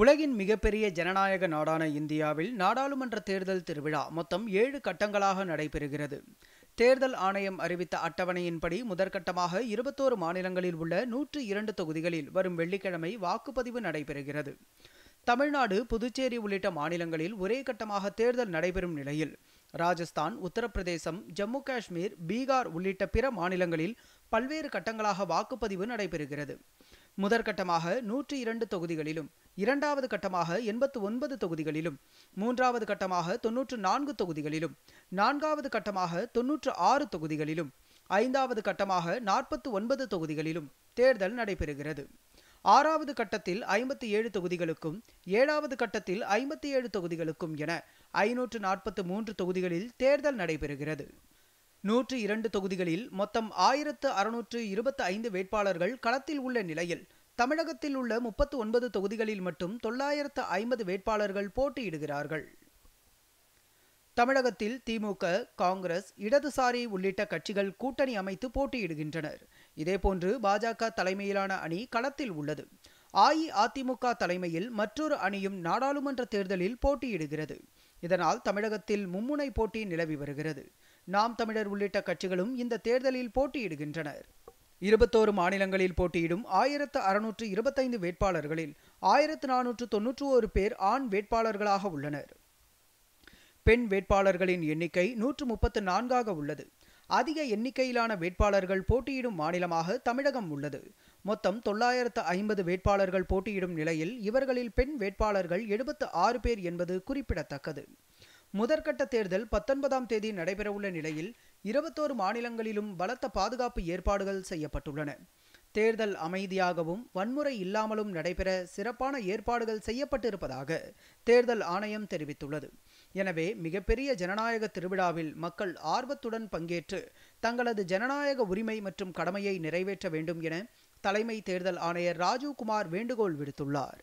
உலகின் மிகப்பெரிய ஜனநாயக நாடான இந்தியாவில் நாடாளுமன்ற தேர்தல் திருவிழா மொத்தம் ஏழு கட்டங்களாக நடைபெறுகிறது தேர்தல் ஆணையம் அறிவித்த அட்டவணையின்படி முதற்கட்டமாக இருபத்தோரு மாநிலங்களில் உள்ள நூற்று இரண்டு தொகுதிகளில் வரும் வெள்ளிக்கிழமை வாக்குப்பதிவு நடைபெறுகிறது தமிழ்நாடு புதுச்சேரி உள்ளிட்ட மாநிலங்களில் ஒரே கட்டமாக தேர்தல் நடைபெறும் நிலையில் ராஜஸ்தான் உத்தரப்பிரதேசம் ஜம்மு காஷ்மீர் பீகார் உள்ளிட்ட பிற மாநிலங்களில் பல்வேறு கட்டங்களாக வாக்குப்பதிவு நடைபெறுகிறது முதற்கட்டமாக நூற்றி இரண்டு தொகுதிகளிலும் இரண்டாவது கட்டமாக எண்பத்து ஒன்பது தொகுதிகளிலும் மூன்றாவது கட்டமாக தொன்னூற்று நான்கு தொகுதிகளிலும் நான்காவது கட்டமாக தொன்னூற்று ஆறு தொகுதிகளிலும் ஐந்தாவது கட்டமாக நாற்பத்து ஒன்பது தொகுதிகளிலும் தேர்தல் நடைபெறுகிறது ஆறாவது கட்டத்தில் ஐம்பத்தி ஏழு தொகுதிகளுக்கும் ஏழாவது கட்டத்தில் ஐம்பத்தி ஏழு தொகுதிகளுக்கும் என ஐநூற்று நாற்பத்து மூன்று தொகுதிகளில் தேர்தல் நடைபெறுகிறது நூற்று இரண்டு தொகுதிகளில் மொத்தம் ஆயிரத்து அறுநூற்று இருபத்தி ஐந்து வேட்பாளர்கள் களத்தில் உள்ள நிலையில் தமிழகத்தில் உள்ள முப்பத்து ஒன்பது தொகுதிகளில் மட்டும் தொள்ளாயிரத்து ஐம்பது வேட்பாளர்கள் போட்டியிடுகிறார்கள் தமிழகத்தில் திமுக காங்கிரஸ் இடதுசாரி உள்ளிட்ட கட்சிகள் கூட்டணி அமைத்து போட்டியிடுகின்றனர் இதேபோன்று பாஜக தலைமையிலான அணி களத்தில் உள்ளது அஇஅதிமுக தலைமையில் மற்றொரு அணியும் நாடாளுமன்ற தேர்தலில் போட்டியிடுகிறது இதனால் தமிழகத்தில் மும்முனை போட்டி நிலவி வருகிறது நாம் தமிழர் உள்ளிட்ட கட்சிகளும் இந்த தேர்தலில் போட்டியிடுகின்றனர் இருபத்தோரு மாநிலங்களில் போட்டியிடும் ஆயிரத்து அறுநூற்று இருபத்தைந்து வேட்பாளர்களில் ஆயிரத்து நானூற்று தொன்னூற்று ஒரு பேர் ஆண் வேட்பாளர்களாக உள்ளனர் பெண் வேட்பாளர்களின் எண்ணிக்கை நூற்று முப்பத்து நான்காக உள்ளது அதிக எண்ணிக்கையிலான வேட்பாளர்கள் போட்டியிடும் மாநிலமாக தமிழகம் உள்ளது மொத்தம் தொள்ளாயிரத்து ஐம்பது வேட்பாளர்கள் போட்டியிடும் நிலையில் இவர்களில் பெண் வேட்பாளர்கள் எழுபத்து ஆறு பேர் என்பது குறிப்பிடத்தக்கது முதற்கட்ட தேர்தல் பத்தொன்பதாம் தேதி நடைபெறவுள்ள நிலையில் இருபத்தோரு மாநிலங்களிலும் பலத்த பாதுகாப்பு ஏற்பாடுகள் செய்யப்பட்டுள்ளன தேர்தல் அமைதியாகவும் வன்முறை இல்லாமலும் நடைபெற சிறப்பான ஏற்பாடுகள் செய்யப்பட்டிருப்பதாக தேர்தல் ஆணையம் தெரிவித்துள்ளது எனவே மிகப்பெரிய ஜனநாயக திருவிழாவில் மக்கள் ஆர்வத்துடன் பங்கேற்று தங்களது ஜனநாயக உரிமை மற்றும் கடமையை நிறைவேற்ற வேண்டும் என தலைமை தேர்தல் ஆணையர் ராஜீவ்குமார் வேண்டுகோள் விடுத்துள்ளார்